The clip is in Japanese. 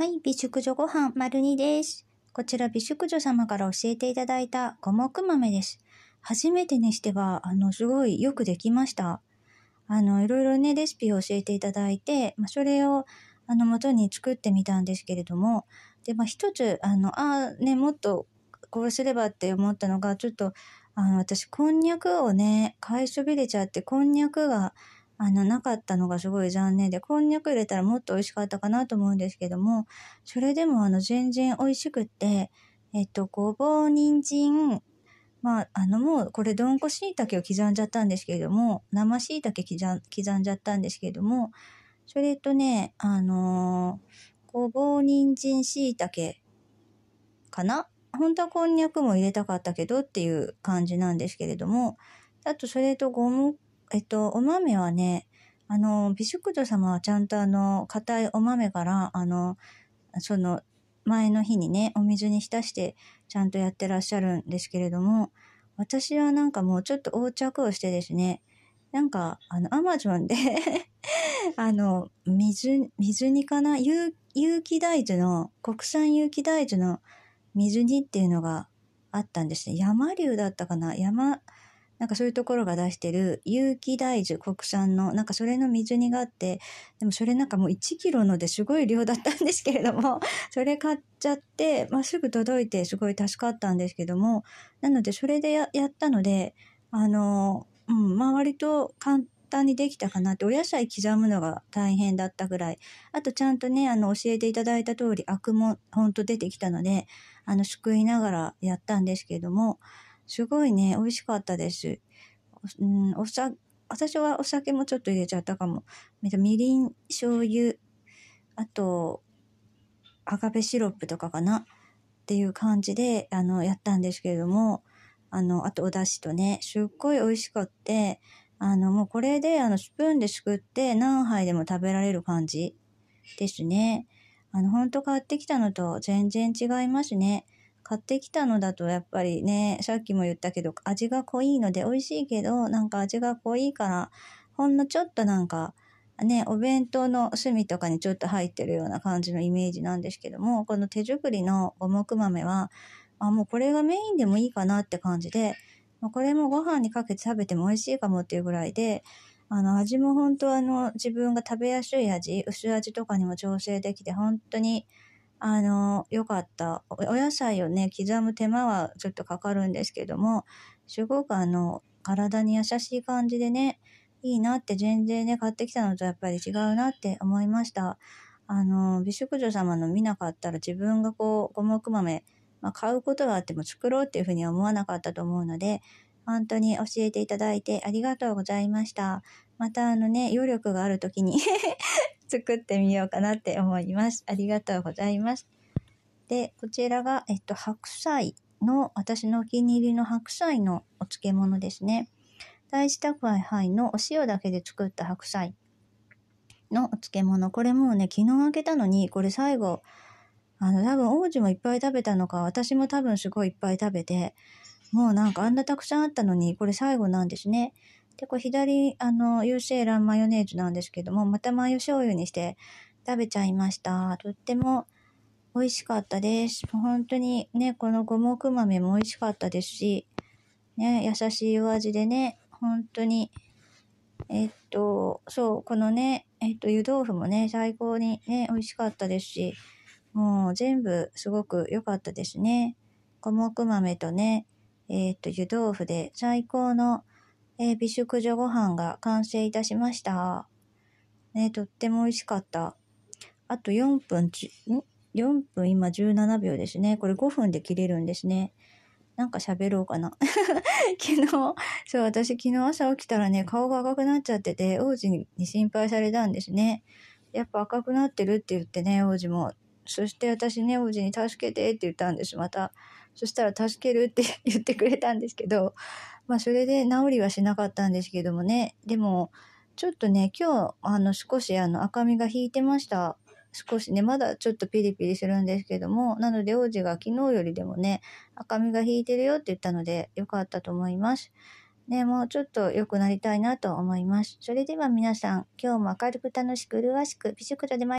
はい、美食女ご飯丸2です。こちら美食女様から教えていただいた五目豆です。初めてにしては、あの、すごいよくできました。あの、いろいろね、レシピを教えていただいて、まあ、それを、あの、元に作ってみたんですけれども、で、まあ、一つ、あの、ああ、ね、もっと、こうすればって思ったのが、ちょっと、あの、私、こんにゃくをね、買いそびれちゃって、こんにゃくが、あの、なかったのがすごい残念で、こんにゃく入れたらもっと美味しかったかなと思うんですけども、それでもあの、全然美味しくって、えっと、ごぼう、人参、まあ、あの、もう、これ、どんこしいたけを刻んじゃったんですけれども、生椎茸刻刻んじゃったんですけれども、それとね、あのー、ごぼう、人参、椎茸かな本当はこんにゃくも入れたかったけどっていう感じなんですけれども、あとそれと五目えっと、お豆はね、あの、美食女様はちゃんとあの、硬いお豆から、あの、その、前の日にね、お水に浸して、ちゃんとやってらっしゃるんですけれども、私はなんかもうちょっと横着をしてですね、なんか、あの、アマゾンで あの、水、水煮かな有有機大豆の、国産有機大豆の水煮っていうのがあったんですね。山流だったかな山、なんかそういうところが出してる有機大豆国産の、なんかそれの水煮があって、でもそれなんかもう1キロのですごい量だったんですけれども、それ買っちゃって、まあ、すぐ届いてすごい助かったんですけども、なのでそれでやったので、あの、うん、まあ割と簡単にできたかなって、お野菜刻むのが大変だったぐらい。あとちゃんとね、あの教えていただいた通り、アクもほんと出てきたので、あの、すくいながらやったんですけども、すごいね、美味しかったです。うん、おさ、私はお酒もちょっと入れちゃったかも。みりん、醤油、あと、アガベシロップとかかなっていう感じで、あの、やったんですけれども、あの、あとお出汁とね、すっごい美味しかって、あの、もうこれで、あの、スプーンですくって何杯でも食べられる感じですね。あの、本当買ってきたのと全然違いますね。買ってきたのだとやっぱりね、さっきも言ったけど味が濃いので美味しいけど、なんか味が濃いから、ほんのちょっとなんか、ね、お弁当の隅とかにちょっと入ってるような感じのイメージなんですけども、この手作りの五目豆は、あ、もうこれがメインでもいいかなって感じで、これもご飯にかけて食べても美味しいかもっていうぐらいで、あの、味も本当あの、自分が食べやすい味、薄味とかにも調整できて、本当にあの、良かったお。野菜をね、刻む手間はちょっとかかるんですけども、すごくあの、体に優しい感じでね、いいなって全然ね、買ってきたのとやっぱり違うなって思いました。あの、美食女様の見なかったら自分がこう、五目豆、まあ、買うことはあっても作ろうっていうふうには思わなかったと思うので、本当に教えていただいてありがとうございました。またあのね、余力がある時に 作ってみようかなって思います。ありがとうございます。で、こちらが、えっと、白菜の、私のお気に入りの白菜のお漬物ですね。大事宅配杯のお塩だけで作った白菜のお漬物。これもうね、昨日開けたのに、これ最後、あの、多分王子もいっぱい食べたのか、私も多分すごいいっぱい食べて、もうなんかあんなたくさんあったのに、これ最後なんですね。で、こ左、あの、油性卵マヨネーズなんですけども、またマヨ醤油にして食べちゃいました。とっても美味しかったです。本当にね、この五目豆も美味しかったですし、ね、優しいお味でね、本当に、えっと、そう、このね、えっと、湯豆腐もね、最高にね、美味しかったですし、もう全部すごく良かったですね。五目豆とね、えっと、湯豆腐で最高のえー、美食女ご飯が完成いたしました。ね、とっても美味しかった。あと4分ち、ん ?4 分今17秒ですね。これ5分で切れるんですね。なんか喋ろうかな。昨日、そう、私昨日朝起きたらね、顔が赤くなっちゃってて、王子に心配されたんですね。やっぱ赤くなってるって言ってね、王子も。そして私ね、王子に助けてって言ったんです、また。そしたら助けるって 言ってくれたんですけど、まあそれで治りはしなかったんですけどもね、でも、ちょっとね、今日、あの、少しあの、赤みが引いてました。少しね、まだちょっとピリピリするんですけども、なので王子が昨日よりでもね、赤みが引いてるよって言ったので、良かったと思います。ね、もうちょっと良くなりたいなと思います。それでは皆さん、今日も明るく楽しく麗しく、美食とで参